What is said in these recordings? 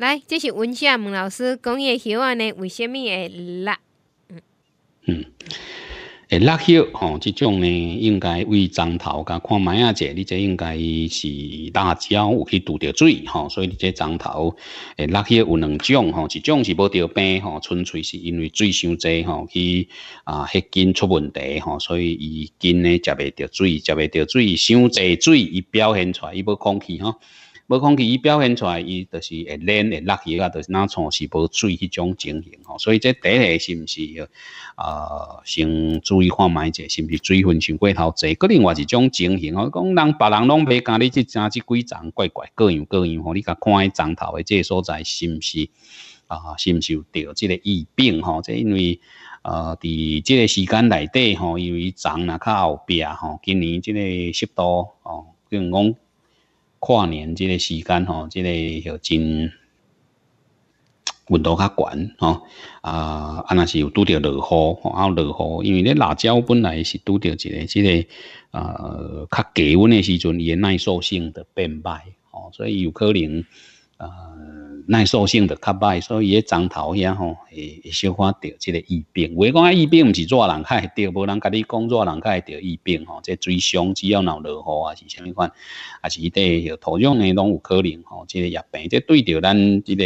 来，这是问下孟老师，工业锈安尼为虾米会烂？嗯，诶，烂锈吼，这种呢，应该为脏头，甲看麦啊者，你这应该是大蕉有去拄着水吼，所以你这脏头诶，烂锈有两种吼，一种是无着病吼，纯粹是因为水伤济吼，去啊，迄根出问题吼，所以伊根呢，食未着水，食未着水，伤济水，伊表现出来伊无空气吼。无空气，伊表现出来，伊就是会冷会落雨啊，就是哪从是无水迄种情形吼。所以这底下是毋是，呃，先注意看麦者，是毋是水分上过头侪？个另外一种情形，我讲人别人拢袂，家你只生即几丛怪怪各样各样吼，你甲看迄长头的个所在是毋是啊？是毋是有掉即个疫病吼？即因为呃，伫即个时间内底吼，由于长若较后壁吼，今年即个湿度哦，更讲。跨年这个时间吼，这个就真温度较悬吼，啊，啊若是拄着落雨，吼，啊落雨，因为咧辣椒本来是拄着一个，即个呃较低温诶时阵，伊诶耐受性的变歹吼，所以有可能。呃，耐受性的较歹，所以迄长头遐吼，会会小可得这个疫病。我讲疫病毋是热人较会得，无人甲你讲热人较会得疫病吼。即水伤只要闹落雨啊，是啥物款，啊是在土壤诶拢有可能吼。即疫病，即对着咱即个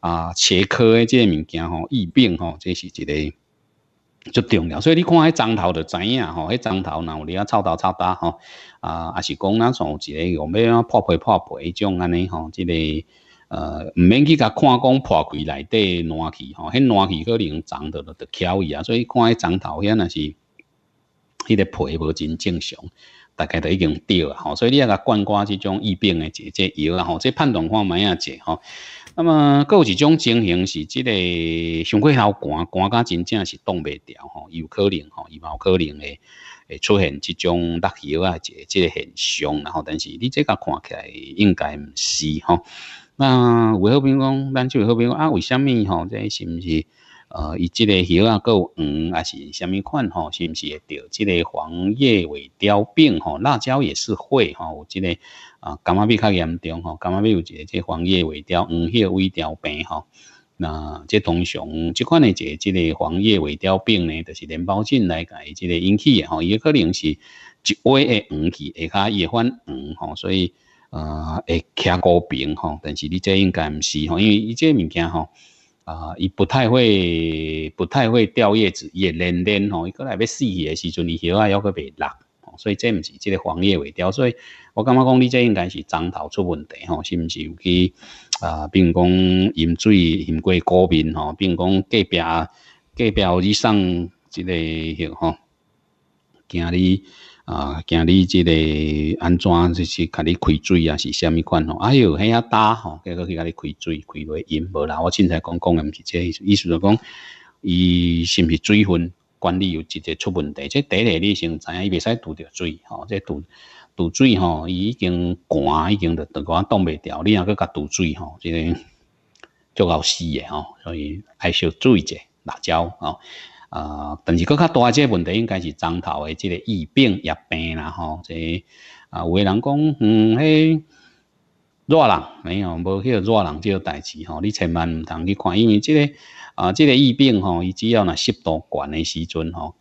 啊茄科的即物件吼，疫病吼，即是一个。就重要，所以你看迄张头就知影吼，迄张头若有哩啊，臭头臭打吼，啊，也是讲咱像有一个用要啊破皮破皮迄种安尼吼，即个呃，毋免去甲看讲破皮内底烂去吼，迄烂去可能长得都著翘伊啊，所以看迄张头遐若是，迄个皮无真正常，大概都已经掉啊，吼，所以你要甲灌瓜即种疫病的这这药啊吼，这判断看咩啊这吼。那么，有一种情形是，这个胸过头寒，寒咖真正是挡袂掉吼，有可能吼，伊嘛有可能诶会出现这种落血啊，这这现象。然后，但是你这个看起来应该毋是吼。那有好朋友讲，咱就有好朋友啊，为什么吼？这是毋是？呃，伊即个叶啊，有黄，还是虾米款吼？是毋是会得即个黄叶尾凋病吼？辣椒也是会吼，有即个啊，感冒病较严重吼，感冒病有一个即黄叶尾凋、黄叶微凋病吼。那即通常即款诶，即即个黄叶尾凋病呢，就是连包菌来伊即个引起吼，也可能是一位诶黄气而伊也犯黄吼，所以呃会卡高病吼。但是你这应该毋是吼，因为伊即物件吼。啊，伊不太会，不太会掉叶子，伊会蔫蔫吼。伊可来要死去的时阵，伊叶啊要去落，吼，所以这毋是，这个黄叶未掉。所以我感觉讲，你这应该是长头出问题吼，是毋是有去啊，并讲饮水、饮过高边吼，并讲隔壁隔壁以上之个叶吼。惊你啊！惊你，这个安怎就是甲你开水啊？是虾米款吼？哎迄遐大吼，结果去甲你开水、开水盐，无啦！我凊彩讲讲诶，毋是这意思，意思就讲，伊是毋是水分管理有直接出问题？即第一，你先知影，伊未使拄着水吼，即拄拄水吼，伊已经寒，已经就当冻袂调，你若佮甲拄水吼，即个足够死诶吼，所以爱少注意者，辣椒哦。啊，但是佫较大个问题，应该是张头诶，即个疫病、疫病啦吼。即啊，有诶人讲，嗯，嘿，热人没有，无迄个热人即个代志吼。你千万毋通去看，因为即个啊，即个疫病吼，伊只要若湿度悬诶时阵吼，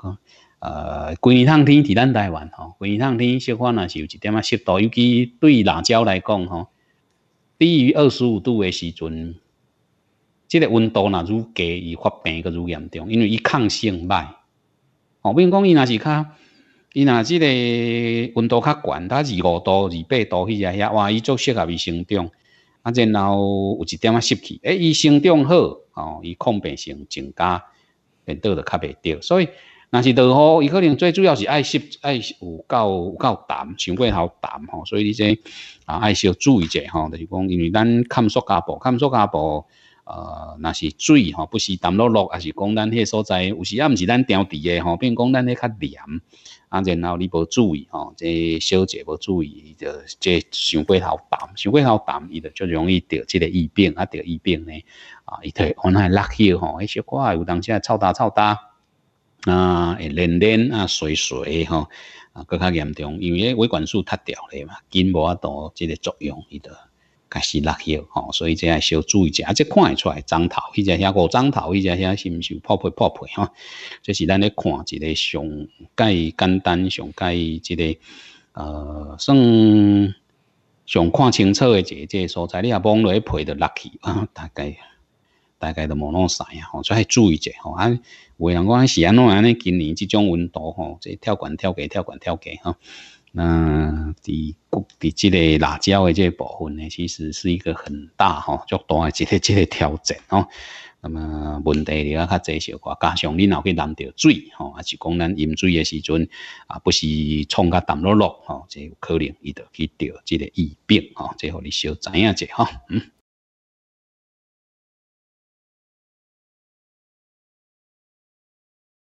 呃，规年烫天伫咱台湾吼，规年烫天，小可若是有一点仔湿度，尤其对辣椒来讲吼，低于二十五度诶时阵。即个温度若愈低，伊发病个愈严重，因为伊抗性歹。哦，比如讲伊是较，伊即个温度较悬，它是五度、二八度去啊遐，哇！伊做适合生长，啊，然后有一点湿气，哎，伊生长好，哦，伊抗病性增加，变毒就较袂着。所以，若是落雨，伊可能最主要是爱湿，爱有够有够湿，上骨头湿吼，所以你这啊，注意一下就是讲，因为咱康塑胶布，康塑胶布。呃，那是水吼，不是淡落落，也是讲咱迄所在有时也毋是咱调治诶吼，变讲咱迄较黏，啊，然后你无注意吼，即小姐无注意，伊就即伤过头淡，伤过头淡，伊就就容易得即个疫病啊，得疫病呢啊，伊退可能拉去吼，小可仔有当时啊臭大臭大啊，会黏黏啊水水吼啊，更较严重，因为迄维管束脱掉咧嘛，筋无啊当即个作用，伊的。开始落去吼，所以这样小注意一下，这看会出来脏头，伊只遐五脏头，伊只遐是毋是有破皮破皮哈？这是咱咧看一个上介简单、上介一个呃算上看清楚的这个素材，你也放落去配就 l u c k 啊，大概大概都无弄晒啊，所以注意一下吼。为人讲是安怎安尼今年即种温度吼，这跳悬跳低跳悬跳给哈。那伫伫即个辣椒的即个部分呢，其实是一个很大吼，足大的一个一个挑战吼。那么问题呢，较侪少寡，加上你若去淋着水吼，还是讲咱饮水的时阵啊，不是冲甲淡落落吼，即有可能伊着去着即个疫病吼，即互你小知影者吼。嗯。